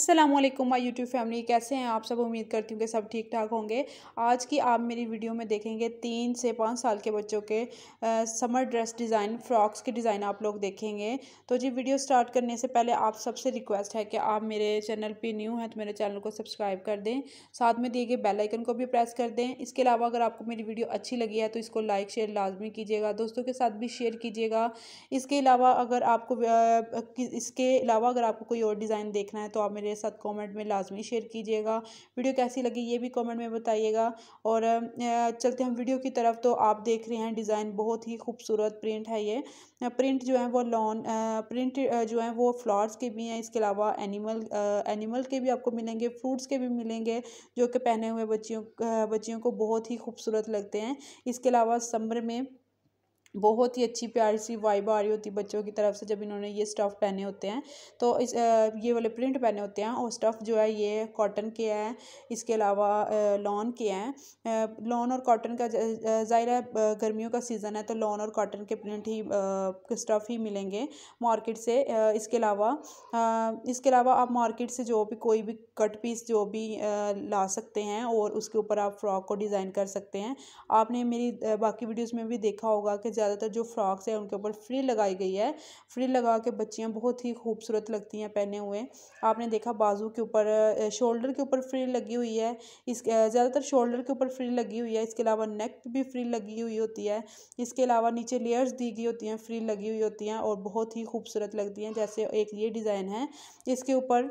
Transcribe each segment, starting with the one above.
अस्सलाम वालेकुम my YouTube family कैसे हैं आप सब उम्मीद करती हूँ कि सब ठीक ठाक होंगे आज की आप मेरी वीडियो में देखेंगे तीन से पाँच साल के बच्चों के आ, समर ड्रेस डिज़ाइन फ्रॉक्स के डिज़ाइन आप लोग देखेंगे तो जी वीडियो स्टार्ट करने से पहले आप सबसे रिक्वेस्ट है कि आप मेरे चैनल पर न्यू हैं तो मेरे चैनल को सब्सक्राइब कर दें साथ में दिए गए बेलाइकन को भी प्रेस कर दें इसके अलावा अगर आपको मेरी वीडियो अच्छी लगी है तो इसको लाइक शेयर लाजमी कीजिएगा दोस्तों के साथ भी शेयर कीजिएगा इसके अलावा अगर आपको इसके अलावा अगर आपको कोई और डिज़ाइन देखना है तो आप मेरे मेरे साथ कमेंट में लाजमी शेयर कीजिएगा वीडियो कैसी लगी ये भी कमेंट में बताइएगा और चलते हम वीडियो की तरफ तो आप देख रहे हैं डिज़ाइन बहुत ही खूबसूरत प्रिंट है ये प्रिंट जो है वो लॉन प्रिंट जो है वो फ्लावर्स के भी हैं इसके अलावा एनिमल एनिमल के भी आपको मिलेंगे फ्रूट्स के भी मिलेंगे जो कि पहने हुए बच्चियों बच्चियों को बहुत ही खूबसूरत लगते हैं इसके अलावा समर में बहुत ही अच्छी प्यारी सी वाइब आ रही होती बच्चों की तरफ से जब इन्होंने ये स्टफ़ पहने होते हैं तो इस ये वाले प्रिंट पहने होते हैं और स्टफ़ जो है ये कॉटन के हैं इसके अलावा लॉन के हैं लॉन और कॉटन का ज़ाहिर है गर्मियों का सीज़न है तो लॉन और कॉटन के प्रिंट ही स्टफ़ ही मिलेंगे मार्केट से इसके अलावा इसके अलावा आप मार्केट से जो भी कोई भी कट पीस जो भी ला सकते हैं और उसके ऊपर आप फ्रॉक को डिज़ाइन कर सकते हैं आपने मेरी बाकी वीडियोज़ में भी देखा होगा कि ज़्यादातर जो फ्रॉक्स हैं उनके ऊपर फ्री लगाई गई है फ्री लगा के बच्चियाँ बहुत ही खूबसूरत लगती हैं पहने हुए आपने देखा बाजू के ऊपर शोल्डर के ऊपर फ्री लगी हुई है इस ज़्यादातर शोल्डर के ऊपर फ्री लगी हुई है इसके अलावा नेक भी फ्री लगी हुई होती है इसके अलावा नीचे लेयर्स दी गई होती हैं फ्री लगी हुई होती हैं और बहुत ही खूबसूरत लगती हैं जैसे एक ये डिज़ाइन है इसके ऊपर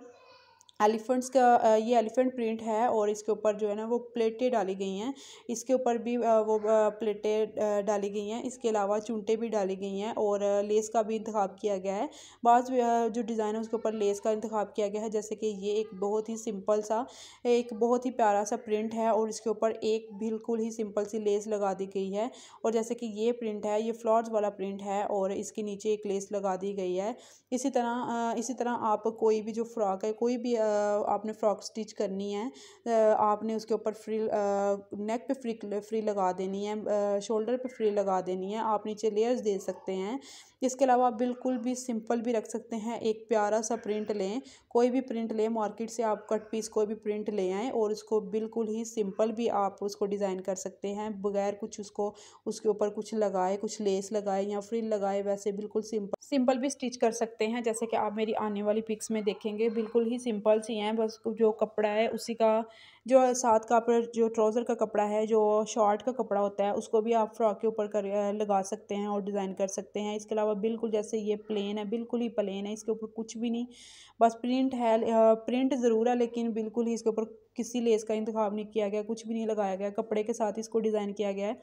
एलिफेंट्स का ये एलिफेंट प्रिंट है और इसके ऊपर जो है ना वो प्लेटें डाली गई हैं इसके ऊपर भी वो प्लेटें डाली गई हैं इसके अलावा चूंटे भी डाली गई हैं और लेस का भी इंतखब किया गया है बाद जो डिज़ाइन है उसके ऊपर लेस का इंतखब किया गया है जैसे कि ये एक बहुत ही सिंपल सा एक बहुत ही प्यारा सा प्रिंट है और इसके ऊपर एक बिल्कुल ही सिंपल सी लेस लगा दी गई है और जैसे कि ये प्रिंट है ये फ्लॉर्स वाला प्रिंट है और इसके नीचे एक लेस लगा दी गई है इसी तरह इसी तरह आप कोई भी जो फ्रॉक है कोई भी आपने फ्रॉक स्टिच करनी है आपने उसके ऊपर फ्री नेक पे फ्री फ्री लगा देनी है शोल्डर पे फ्री लगा देनी है आप नीचे लेयर्स दे सकते हैं इसके अलावा आप बिल्कुल भी सिंपल भी रख सकते हैं एक प्यारा सा प्रिंट लें कोई भी प्रिंट लें मार्केट से आप कट पीस कोई भी प्रिंट ले आएँ और उसको बिल्कुल ही सिंपल भी आप उसको डिज़ाइन कर सकते हैं बगैर कुछ उसको उसके ऊपर कुछ लगाए कुछ लेस लगाए या फ्रिल लगाए वैसे बिल्कुल सिंपल सिंपल भी स्टिच कर सकते हैं जैसे कि आप मेरी आने वाली पिक्स में देखेंगे बिल्कुल ही सिंपल सी हैं बस जो कपड़ा है उसी का जो साथ का जो ट्राउज़र का कपड़ा है जो शॉर्ट का कपड़ा होता है उसको भी आप फ्रॉक के ऊपर कर लगा सकते हैं और डिज़ाइन कर सकते हैं इसके अलावा बिल्कुल जैसे ये प्लेन है बिल्कुल ही प्लेन है इसके ऊपर कुछ भी नहीं बस प्रिंट है प्रिंट ज़रूर है लेकिन बिल्कुल ही इसके ऊपर किसी लेस का इंतखा नहीं किया गया कुछ भी नहीं लगाया गया कपड़े के साथ इसको डिज़ाइन किया गया है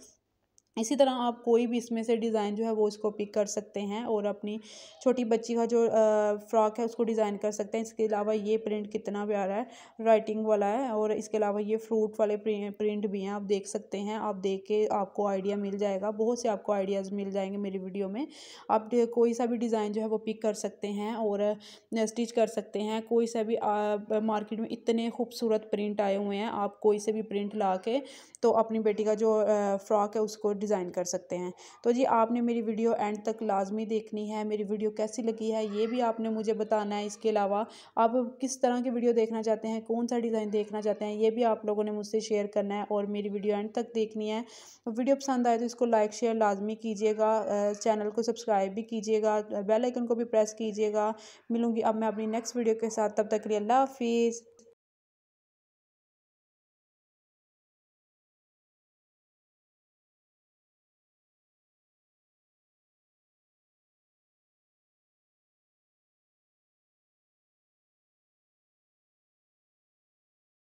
इसी तरह आप कोई भी इसमें से डिज़ाइन जो है वो इसको पिक कर सकते हैं और अपनी छोटी बच्ची का जो फ्रॉक है उसको डिज़ाइन कर सकते हैं इसके अलावा ये प्रिंट कितना प्यारा है राइटिंग वाला है और इसके अलावा ये फ्रूट वाले प्रिंट भी हैं आप देख सकते हैं आप देख के आपको आइडिया मिल जाएगा बहुत से आपको आइडियाज़ मिल जाएंगे मेरी वीडियो में आप कोई सा भी डिज़ाइन जो है वो पिक कर सकते हैं और स्टिच कर सकते हैं कोई सा भी मार्केट में इतने खूबसूरत प्रिंट आए हुए हैं आप कोई से भी प्रिंट ला के तो अपनी बेटी का जो फ्रॉक है उसको डिज़ाइन कर सकते हैं तो जी आपने मेरी वीडियो एंड तक लाजमी देखनी है मेरी वीडियो कैसी लगी है ये भी आपने मुझे बताना है इसके अलावा आप किस तरह की वीडियो देखना चाहते हैं कौन सा डिज़ाइन देखना चाहते हैं ये भी आप लोगों ने मुझसे शेयर करना है और मेरी वीडियो एंड तक देखनी है वीडियो पसंद आए तो इसको लाइक शेयर लाजमी कीजिएगा चैनल को सब्सक्राइब भी कीजिएगा बेल आइकन को भी प्रेस कीजिएगा मिलूंगी अब मैं अपनी नेक्स्ट वीडियो के साथ तब तक के लिए अल्लाह हाफिज़